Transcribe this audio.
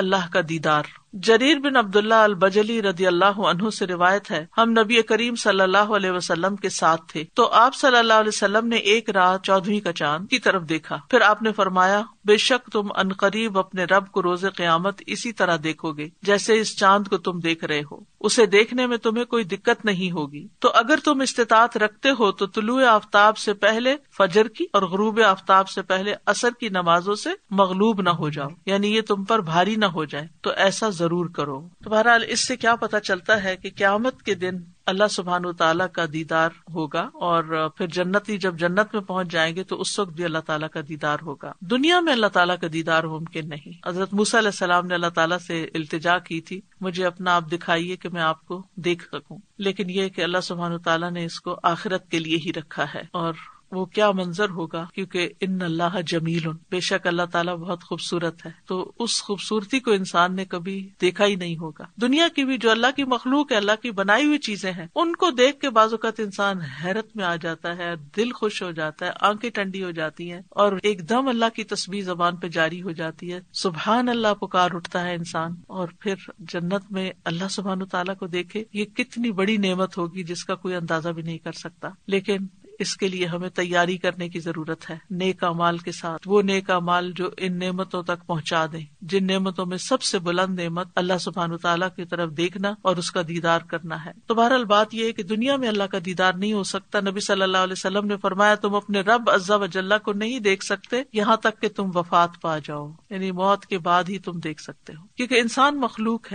अल्लाह का दीदार जरीर बिन अब्दुल्ला अल बजली रदी अल्लाह अनहु से रिवायत है हम नबी करीम सल्लल्लाहु अलैहि वसल्लम के साथ थे तो आप सल्लल्लाहु अलैहि वसल्लम ने एक रात चौदहवीं का चांद की तरफ देखा फिर आपने फरमाया बेशक तुम अनकरीब अपने रब को रोजे क्यामत इसी तरह देखोगे जैसे इस चांद को तुम देख रहे हो उसे देखने में तुम्हें कोई दिक्कत नहीं होगी तो अगर तुम इस्तात रखते हो तो तुलु आफ्ताब ऐसी पहले फजर की और गरूब आफ्ताब ऐसी पहले असर की नमाजों ऐसी मगलूब न हो जाओ यानी ये तुम पर भारी न हो जाए तो ऐसा जरूर करो तो बहरहाल इससे क्या पता चलता है कि क्यामत के दिन अल्लाह सुबहान तला का दीदार होगा और फिर जन्नती जब जन्नत में पहुंच जाएंगे तो उस वक्त भी अल्लाह तला का दीदार होगा दुनिया में अल्लाह तला का दीदार मुमकिन नहीं हजरत मूसा ने अल्लाह तला से इल्तजा की थी मुझे अपना आप दिखाइए की मैं आपको देख सकूं लेकिन ये कि अल्लाह सुबहान तला ने इसको आखिरत के लिए ही रखा है और वो क्या मंजर होगा क्योंकि इन अल्लाह जमील बेशक अल्लाह ताला बहुत खूबसूरत है तो उस खूबसूरती को इंसान ने कभी देखा ही नहीं होगा दुनिया की भी जो अल्लाह की मखलूक है अल्लाह की बनाई हुई चीजें हैं उनको देख के बाजुकत इंसान हैरत में आ जाता है दिल खुश हो जाता है आंखें ठंडी हो जाती है और एकदम अल्लाह की तस्वीर जबान पे जारी हो जाती है सुबहान अल्लाह पुकार उठता है इंसान और फिर जन्नत में अल्लाह सुबहान तला को देखे ये कितनी बड़ी नेमत होगी जिसका कोई अंदाजा भी नहीं कर सकता लेकिन इसके लिए हमें तैयारी करने की जरूरत है नेका माल के साथ वो नेका माल जो इन नेमतों तक पहुंचा दें जिन नेमतों में सबसे बुलंद नेमत अल्लाह सुबहान तला की तरफ देखना और उसका दीदार करना है तो बहरहाल बात यह है कि दुनिया में अल्लाह का दीदार नहीं हो सकता नबी सल्लल्लाहु अलैहि वसल्लम ने फरमाया तुम अपने रब अज्जा वजल्ला को नहीं देख सकते यहाँ तक कि तुम वफात पा जाओ यानी मौत के बाद ही तुम देख सकते हो क्योंकि इंसान मखलूक है